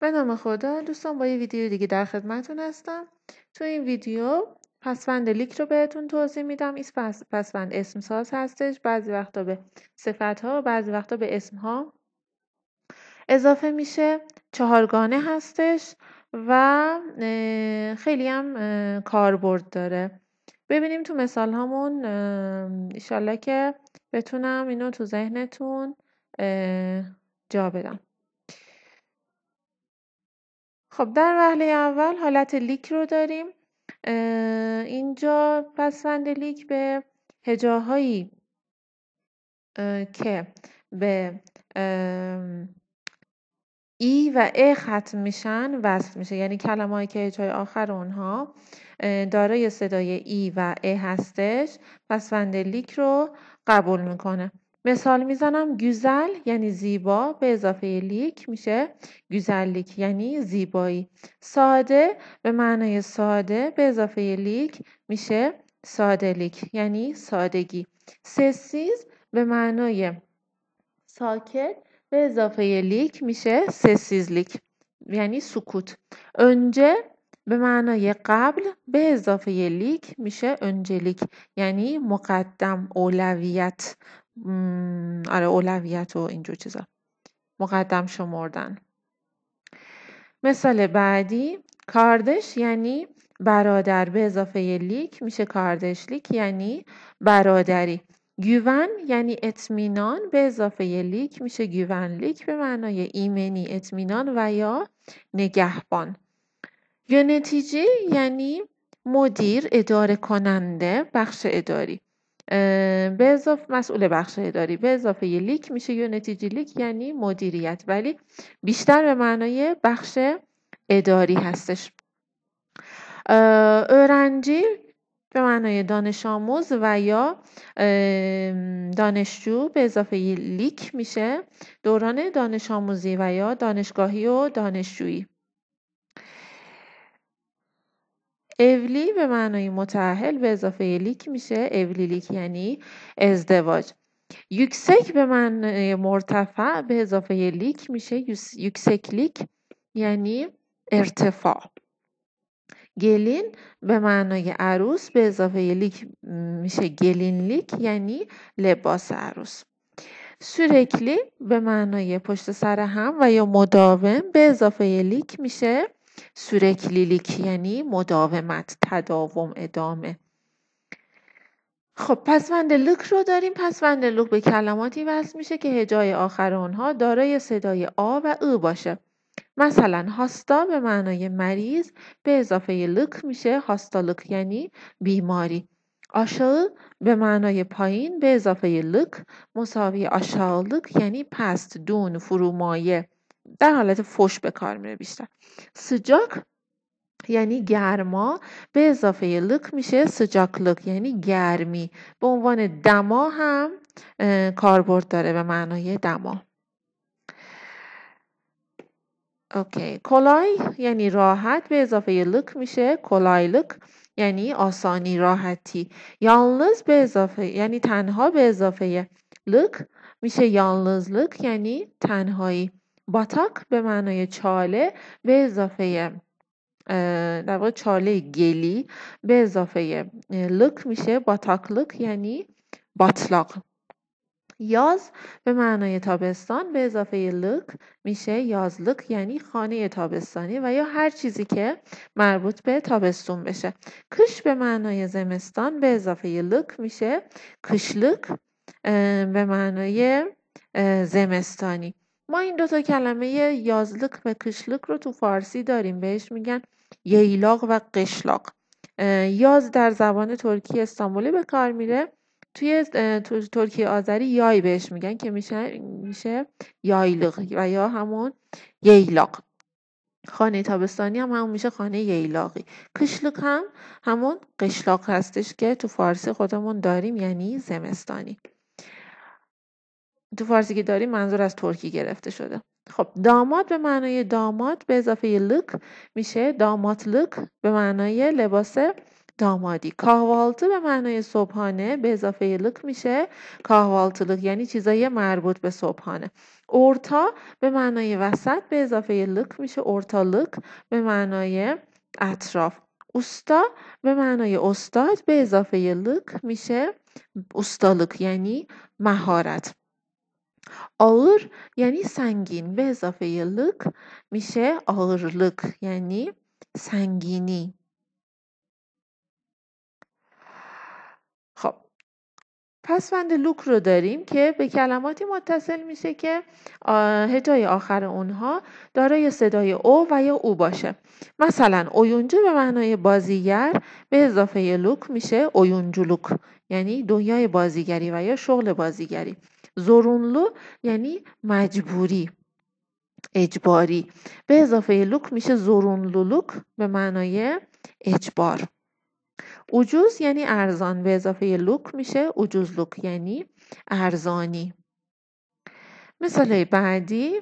به نام خدا دوستان با یه ویدیو دیگه در خدمتون هستم تو این ویدیو پسفند لیک رو بهتون توضیح میدم این پس، پسفند اسم ساز هستش بعضی وقتا به صفت ها و بعضی وقتا به اسم ها اضافه میشه چهارگانه هستش و خیلی هم کاربرد داره ببینیم تو مثال هامون ایشالله که بتونم اینو تو ذهنتون جا بدم خب در وهله اول حالت لیک رو داریم اینجا پسفند لیک به هجاهایی که به ای و ا ختم میشن وصل میشه یعنی کلمه هایی که هجای آخر اونها دارای صدای ای و ا هستش پسوند لیک رو قبول میکنه مثال میزنم گوزل یعنی زیبا به اضافه لیک میشه گوزلیک یعنی زیبایی ساده به معنای ساده به اضافه لیک میشه سادلیک یعنی سادگی سسیز به معنای ساکت به اضافه لیک میشه سسیزلیک یعنی سکوت انجه به معنای قبل به اضافه لیک میشه انجلیک یعنی مقدم اولویت آره اولویت و اینجور چیزا مقدم شمردن مثال بعدی کاردش یعنی برادر به اضافه لیک میشه کاردش لیک یعنی برادری گیون یعنی اطمینان به اضافه لیک میشه گیون لیک به معنای ایمنی اطمینان و یا نگهبان یا نتیجه یعنی مدیر اداره کننده بخش اداری به اضافه مسئول بخش اداری به اضافه یه لیک میشه یونتیجی لیک یعنی مدیریت ولی بیشتر به معنای بخش اداری هستش اورنجی به معنای دانش آموز و یا دانشجو به اضافه لیک میشه دوران دانش آموزی و یا دانشگاهی و دانشجویی اولی به معنای متعهل به اضافه لیک میشه اولی لیک یعنی ازدواج یکسک به معنای مرتفع به اضافه لیک میشه لیک یعنی ارتفاع گلین به معنای عروس به اضافه لیک میشه گلین لیک یعنی لباس عروس سورکلی به معنای پشت سر هم و یا مداوم به اضافه لیک میشه سورکلیلیک یعنی مداومت تداوم ادامه خب پسوند لک رو داریم پسوند لک به کلماتی وصل میشه که هجای آخر اونها دارای صدای آ و او باشه مثلا هاستا به معنای مریض به اضافه لک میشه هاستالک یعنی بیماری آشال به معنای پایین به اضافه لک مساوی آشالک یعنی پست دون فرومایه در حالت فش به کار میره بیشتر سجاک یعنی گرما به اضافه لک میشه سجاک لک یعنی گرمی به عنوان دما هم کاربرد داره به معنای دما اوکی کلای یعنی راحت به اضافه لک میشه کلای لک یعنی آسانی راحتی یالنز به اضافه یعنی تنها به اضافه لک میشه یالنز لک یعنی تنهایی باتاق به معنای چاله به اضافه در واقع چاله گلی به اضافه لک میشه لک یعنی باتلاق. یاز به معنای تابستان به اضافه لک میشه یازلک یعنی خانه تابستانی و یا هر چیزی که مربوط به تابستون بشه کش به معنای زمستان به اضافه لک میشه کش کشلک به معنای زمستانی ما این دوتا کلمه یازلق و کشلک رو تو فارسی داریم بهش میگن ییلاق و قشلاق یاز در زبان ترکی استانبولی به کار میره توی ترکی آذری یای بهش میگن که میشه میشه یایلق و یا همون ییلاق خانه تابستانی هم همون میشه خانه ییلاقی کشلق هم همون قشلاق هستش که تو فارسی خودمون داریم یعنی زمستانی تو فارسی که داریم منظور از ترکی گرفته شده خب داماد به معنای داماد به اضافه لک میشه لک به معنای لباس دامادی کاهوالت به معنای صبحانه به اضافه لک میشه لک یعنی چیزای مربوط به صبحانه اورتا به معنای وسط به اضافه لک میشه لک به معنای اطراف اوستا به معنای استاد به اضافه لک میشه استالک یعنی مهارت Ağır یعنی سنگین به اضافه لک میشه لک یعنی سنگینی خب پسوند لوک رو داریم که به کلماتی متصل میشه که هجای آخر اونها دارای صدای او و یا او باشه مثلا اویونجو به معنای بازیگر به اضافه لوک میشه لوک یعنی دنیای بازیگری و یا شغل بازیگری زورونلو یعنی مجبوری اجباری به اضافه لوک میشه لوک به معنای اجبار اوجوز یعنی ارزان به اضافه لوک میشه اجوز یعنی ارزانی مثال بعدی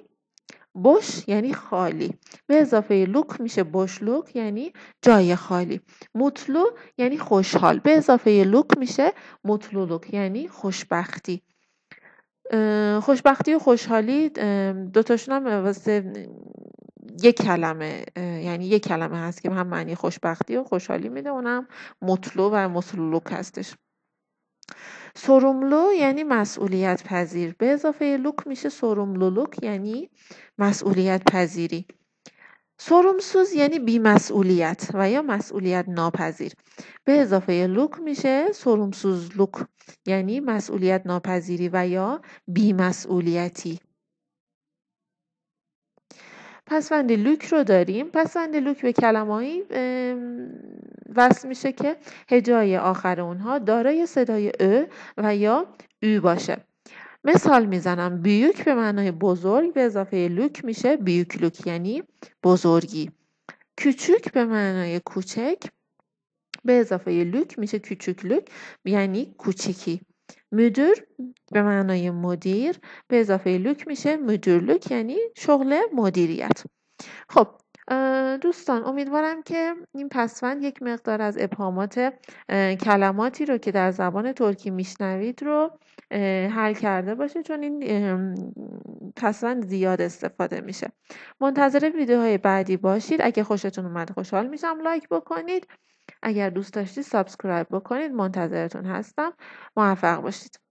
بش یعنی خالی به اضافه لوک میشه بش یعنی جای خالی مطلو یعنی خوشحال به اضافه لوک میشه مطلو یعنی خوشبختی خوشبختی و خوشحالی دوتاشون هم واسه یک کلمه یعنی یک کلمه هست که هم معنی خوشبختی و خوشحالی میده اونم مطلو و مسلوک هستش سرملو یعنی مسئولیت پذیر به اضافه لوک میشه لوک یعنی مسئولیت پذیری سرومسوز یعنی بیمسئولیت و یا مسئولیت ناپذیر به اضافه لوک میشه سرومسوز لوک یعنی مسئولیت ناپذیری و یا بیمسئولیتی پسوند لوک رو داریم پسوند لوک به کلمه‌ای وصل میشه که هجای آخر اونها دارای صدای ا و یا او باشه مثال میزنم بیوک به معنای بزرگ به اضافه لوک میشه بیوک لوک یعنی بزرگی کوچک به معنای کوچک به اضافه لوک میشه کوچک یعنی کوچکی مدیر به معنای مدیر به اضافه لوک میشه مدیر یعنی شغل مدیریت خب دوستان امیدوارم که این پسوند یک مقدار از ابهامات کلماتی رو که در زبان ترکی میشنوید رو حل کرده باشه چون این پسوند زیاد استفاده میشه منتظر ویدیوهای بعدی باشید اگه خوشتون اومد خوشحال میشم لایک بکنید اگر دوست داشتید سابسکرایب بکنید منتظرتون هستم موفق باشید